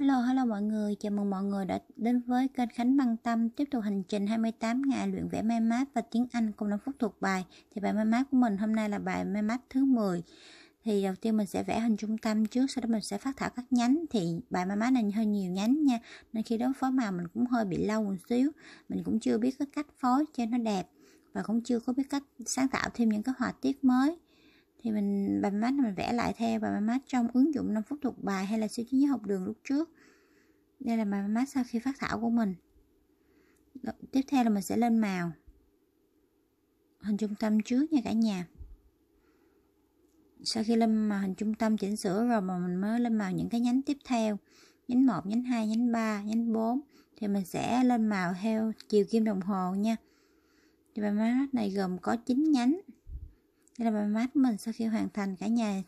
Hello, hello mọi người, chào mừng mọi người đã đến với kênh Khánh Băng Tâm Tiếp tục hành trình 28 ngày luyện vẽ mai mát và tiếng Anh cùng 5 phút thuộc bài Thì bài mai mát của mình hôm nay là bài mai mát thứ 10 Thì đầu tiên mình sẽ vẽ hình trung tâm trước, sau đó mình sẽ phát thảo các nhánh Thì bài mai mát này hơi nhiều nhánh nha Nên khi đó phối màu mình cũng hơi bị lâu một xíu Mình cũng chưa biết cái cách phối cho nó đẹp Và cũng chưa có biết cách sáng tạo thêm những cái họa tiết mới Thì mình bà mát mình vẽ lại theo bà mát trong ứng dụng 5 phút thuộc bài hay là siêu trí nhớ học đường lúc trước đây là bà mát sau khi phát thảo của mình Đó, tiếp theo là mình sẽ lên màu hình trung tâm trước nha cả nhà sau khi lên màu hình trung tâm chỉnh sửa rồi mà mình mới lên màu những cái nhánh tiếp theo nhánh 1, nhánh 2, nhánh 3, nhánh 4 thì mình sẽ lên màu theo chiều kim đồng hồ nha thì bài mát này gồm có 9 nhánh đây là bài mát mình sau khi hoàn thành cả nhà